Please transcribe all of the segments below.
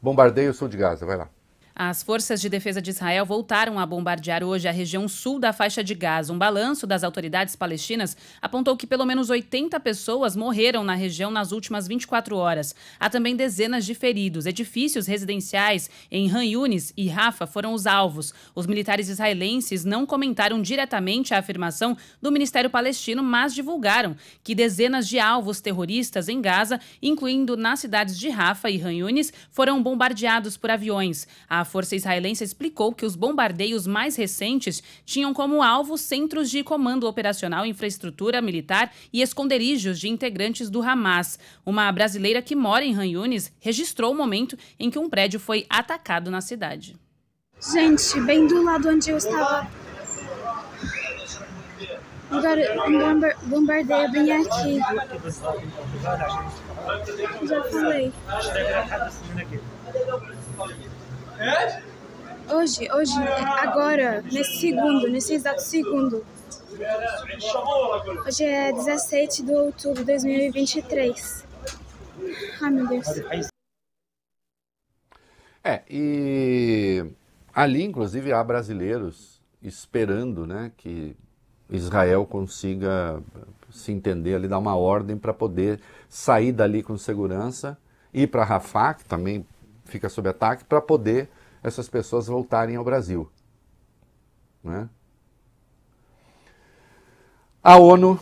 Bombardeio Sul de Gaza, vai lá. As forças de defesa de Israel voltaram a bombardear hoje a região sul da faixa de Gaza. Um balanço das autoridades palestinas apontou que pelo menos 80 pessoas morreram na região nas últimas 24 horas. Há também dezenas de feridos. Edifícios residenciais em Han Yunis e Rafa foram os alvos. Os militares israelenses não comentaram diretamente a afirmação do Ministério Palestino, mas divulgaram que dezenas de alvos terroristas em Gaza, incluindo nas cidades de Rafa e Han Yunis, foram bombardeados por aviões. A Força Israelense explicou que os bombardeios mais recentes tinham como alvo centros de comando operacional, infraestrutura militar e esconderijos de integrantes do Hamas. Uma brasileira que mora em Ranhunes registrou o momento em que um prédio foi atacado na cidade. Gente, bem do lado onde eu estava. Agora, um bomba bombardeio bem aqui. Já falei. Hoje, hoje, agora, nesse segundo, nesse exato segundo. Hoje é 17 de outubro de 2023. Ai, meu Deus. É, e ali, inclusive, há brasileiros esperando né, que Israel consiga se entender ali, dar uma ordem para poder sair dali com segurança, ir para Rafah, que também fica sob ataque para poder essas pessoas voltarem ao Brasil. Né? A ONU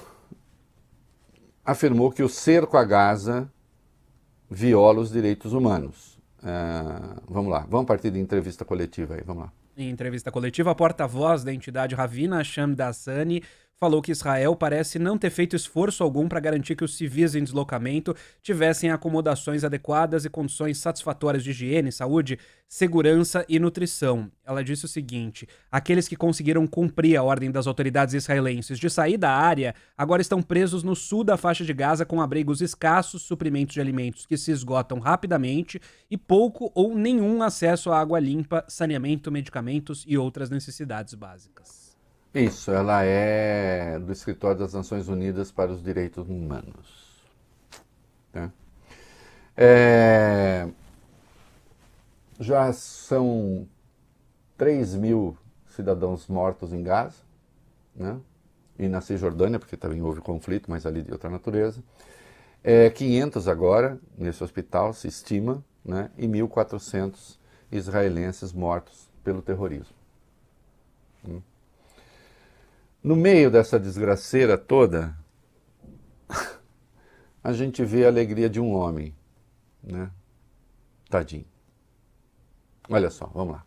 afirmou que o cerco a Gaza viola os direitos humanos. Uh, vamos lá, vamos partir de entrevista coletiva aí, vamos lá. Em entrevista coletiva, a porta-voz da entidade Ravina Shamdasani falou que Israel parece não ter feito esforço algum para garantir que os civis em deslocamento tivessem acomodações adequadas e condições satisfatórias de higiene, saúde, segurança e nutrição. Ela disse o seguinte: aqueles que conseguiram cumprir a ordem das autoridades israelenses de sair da área agora estão presos no sul da faixa de Gaza com abrigos escassos, suprimentos de alimentos que se esgotam rapidamente e pouco ou nenhum acesso a água limpa, saneamento, medicamentos e outras necessidades básicas. Isso, ela é do Escritório das Nações Unidas para os Direitos Humanos. Tá? É, já são 3 mil cidadãos mortos em Gaza, né? e na Cisjordânia, porque também houve conflito, mas ali de outra natureza. É, 500 agora nesse hospital, se estima, né? e 1.400 israelenses mortos pelo terrorismo. Hum. No meio dessa desgraceira toda, a gente vê a alegria de um homem, né? Tadinho. Olha só, vamos lá.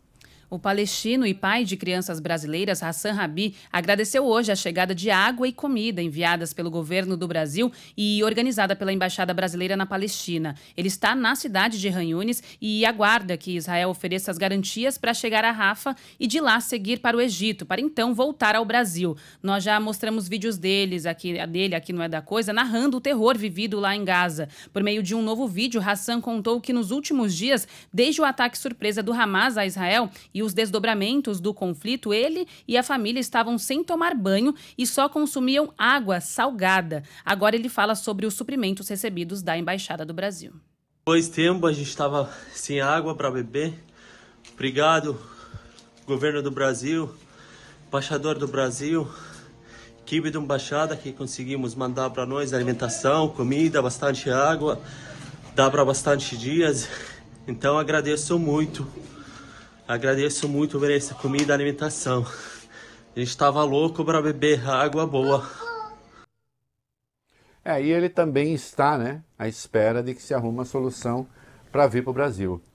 O palestino e pai de crianças brasileiras, Hassan Rabi, agradeceu hoje a chegada de água e comida enviadas pelo governo do Brasil e organizada pela Embaixada Brasileira na Palestina. Ele está na cidade de Ranhunes e aguarda que Israel ofereça as garantias para chegar a Rafa e de lá seguir para o Egito, para então voltar ao Brasil. Nós já mostramos vídeos deles aqui, dele aqui não é da coisa, narrando o terror vivido lá em Gaza. Por meio de um novo vídeo, Hassan contou que nos últimos dias, desde o ataque surpresa do Hamas a Israel e e os desdobramentos do conflito, ele e a família estavam sem tomar banho e só consumiam água salgada. Agora ele fala sobre os suprimentos recebidos da Embaixada do Brasil. Dois tempo a gente estava sem água para beber. Obrigado, governo do Brasil, embaixador do Brasil, equipe do embaixada que conseguimos mandar para nós alimentação, comida, bastante água, dá para bastante dias. Então agradeço muito Agradeço muito por essa comida e alimentação. A gente estava louco para beber água boa. É, e ele também está né, à espera de que se arrume uma solução para vir para o Brasil.